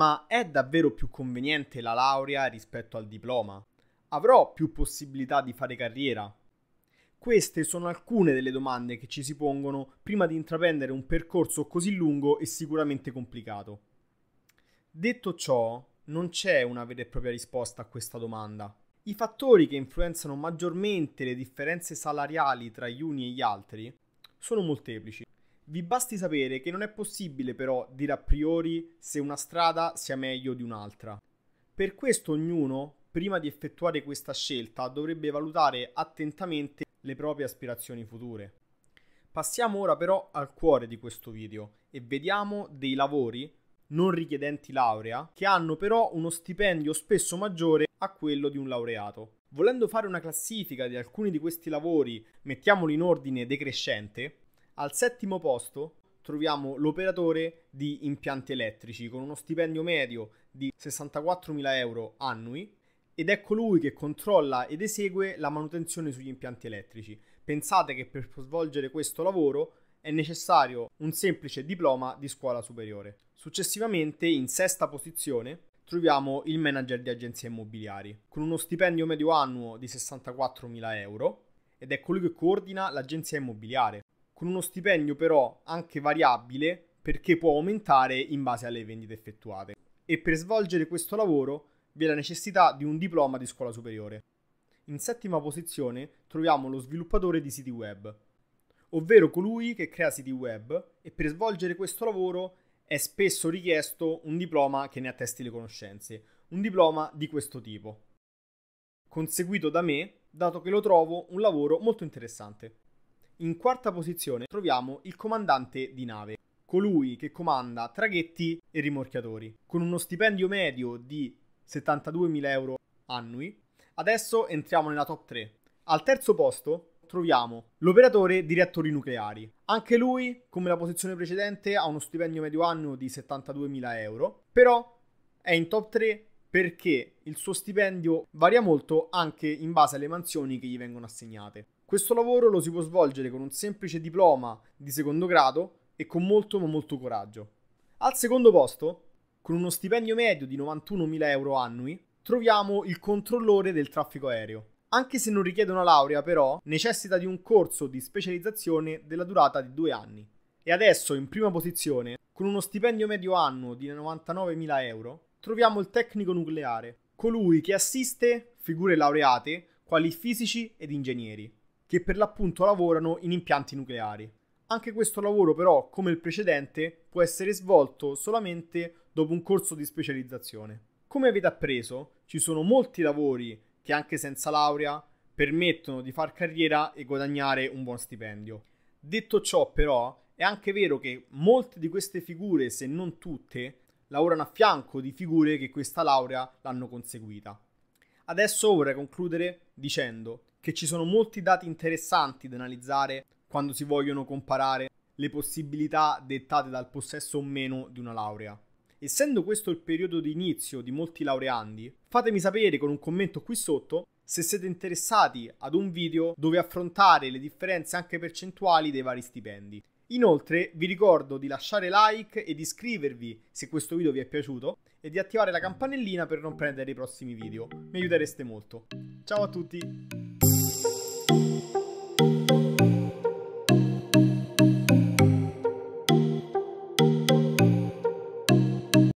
Ma è davvero più conveniente la laurea rispetto al diploma? Avrò più possibilità di fare carriera? Queste sono alcune delle domande che ci si pongono prima di intraprendere un percorso così lungo e sicuramente complicato. Detto ciò, non c'è una vera e propria risposta a questa domanda. I fattori che influenzano maggiormente le differenze salariali tra gli uni e gli altri sono molteplici. Vi basti sapere che non è possibile però dire a priori se una strada sia meglio di un'altra. Per questo ognuno, prima di effettuare questa scelta, dovrebbe valutare attentamente le proprie aspirazioni future. Passiamo ora però al cuore di questo video e vediamo dei lavori non richiedenti laurea che hanno però uno stipendio spesso maggiore a quello di un laureato. Volendo fare una classifica di alcuni di questi lavori, mettiamoli in ordine decrescente, al settimo posto troviamo l'operatore di impianti elettrici con uno stipendio medio di 64.000 euro annui ed è colui ecco che controlla ed esegue la manutenzione sugli impianti elettrici. Pensate che per svolgere questo lavoro è necessario un semplice diploma di scuola superiore. Successivamente, in sesta posizione, troviamo il manager di agenzie immobiliari, con uno stipendio medio annuo di 64.000 euro ed è colui ecco che coordina l'agenzia immobiliare con uno stipendio però anche variabile perché può aumentare in base alle vendite effettuate. E per svolgere questo lavoro vi è la necessità di un diploma di scuola superiore. In settima posizione troviamo lo sviluppatore di siti web, ovvero colui che crea siti web e per svolgere questo lavoro è spesso richiesto un diploma che ne attesti le conoscenze, un diploma di questo tipo, conseguito da me, dato che lo trovo un lavoro molto interessante. In quarta posizione troviamo il comandante di nave, colui che comanda traghetti e rimorchiatori. Con uno stipendio medio di 72.000 euro annui, adesso entriamo nella top 3. Al terzo posto troviamo l'operatore di reattori nucleari. Anche lui, come la posizione precedente, ha uno stipendio medio annuo di 72.000 euro, però è in top 3 perché il suo stipendio varia molto anche in base alle mansioni che gli vengono assegnate. Questo lavoro lo si può svolgere con un semplice diploma di secondo grado e con molto ma molto coraggio. Al secondo posto, con uno stipendio medio di 91.000 euro annui, troviamo il controllore del traffico aereo. Anche se non richiede una laurea, però, necessita di un corso di specializzazione della durata di due anni. E adesso, in prima posizione, con uno stipendio medio annuo di 99.000 euro, troviamo il tecnico nucleare, colui che assiste figure laureate, quali fisici ed ingegneri, che per l'appunto lavorano in impianti nucleari. Anche questo lavoro però, come il precedente, può essere svolto solamente dopo un corso di specializzazione. Come avete appreso, ci sono molti lavori che anche senza laurea permettono di far carriera e guadagnare un buon stipendio. Detto ciò però, è anche vero che molte di queste figure, se non tutte, lavorano a fianco di figure che questa laurea l'hanno conseguita. Adesso vorrei concludere dicendo che ci sono molti dati interessanti da analizzare quando si vogliono comparare le possibilità dettate dal possesso o meno di una laurea. Essendo questo il periodo di inizio di molti laureandi, fatemi sapere con un commento qui sotto se siete interessati ad un video dove affrontare le differenze anche percentuali dei vari stipendi. Inoltre vi ricordo di lasciare like e di iscrivervi se questo video vi è piaciuto e di attivare la campanellina per non prendere i prossimi video, mi aiutereste molto. Ciao a tutti!